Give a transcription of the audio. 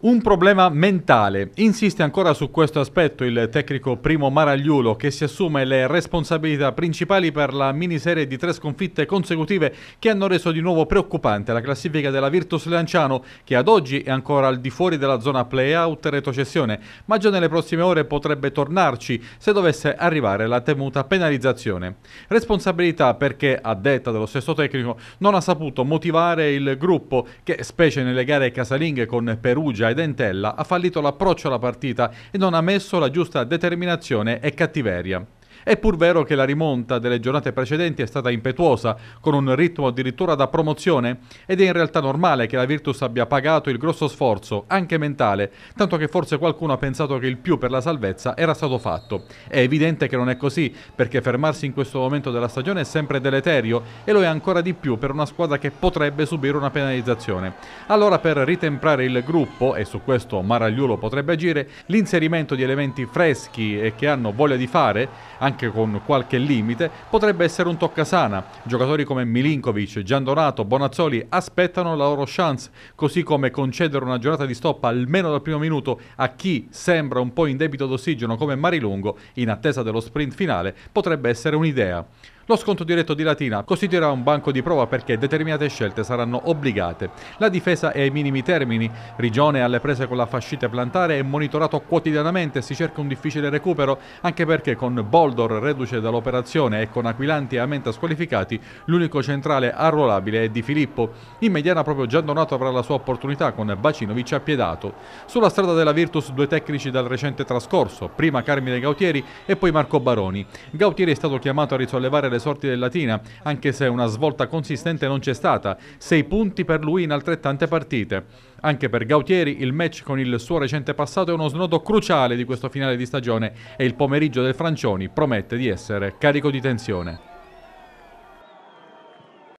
Un problema mentale. Insiste ancora su questo aspetto il tecnico Primo Maragliulo che si assume le responsabilità principali per la miniserie di tre sconfitte consecutive che hanno reso di nuovo preoccupante la classifica della Virtus Lanciano che ad oggi è ancora al di fuori della zona play-out retrocessione ma già nelle prossime ore potrebbe tornarci se dovesse arrivare la temuta penalizzazione. Responsabilità perché, a detta dello stesso tecnico, non ha saputo motivare il gruppo che, specie nelle gare casalinghe con Perù Perugia e Dentella ha fallito l'approccio alla partita e non ha messo la giusta determinazione e cattiveria. È pur vero che la rimonta delle giornate precedenti è stata impetuosa, con un ritmo addirittura da promozione, ed è in realtà normale che la Virtus abbia pagato il grosso sforzo, anche mentale, tanto che forse qualcuno ha pensato che il più per la salvezza era stato fatto. È evidente che non è così, perché fermarsi in questo momento della stagione è sempre deleterio e lo è ancora di più per una squadra che potrebbe subire una penalizzazione. Allora per ritemprare il gruppo, e su questo Maragliulo potrebbe agire, l'inserimento di elementi freschi e che hanno voglia di fare, anche anche con qualche limite, potrebbe essere un toccasana. Giocatori come Milinkovic, Giandonato, Bonazzoli aspettano la loro chance, così come concedere una giornata di stop almeno dal primo minuto a chi sembra un po' in debito d'ossigeno come Marilungo in attesa dello sprint finale potrebbe essere un'idea. Lo sconto diretto di Latina costituirà un banco di prova perché determinate scelte saranno obbligate. La difesa è ai minimi termini, Rigione alle prese con la fascite plantare è monitorato quotidianamente, si cerca un difficile recupero, anche perché con Boldor reduce dall'operazione e con Aquilanti e Amenta squalificati, l'unico centrale arruolabile è Di Filippo. In mediana proprio Giandonato avrà la sua opportunità con Bacinovic appiedato. Sulla strada della Virtus due tecnici dal recente trascorso, prima Carmine Gautieri e poi Marco Baroni. Gautieri è stato chiamato a risollevare le alle sorti del Latina, anche se una svolta consistente non c'è stata, sei punti per lui in altrettante partite. Anche per Gautieri il match con il suo recente passato è uno snodo cruciale di questo finale di stagione e il pomeriggio del Francioni promette di essere carico di tensione.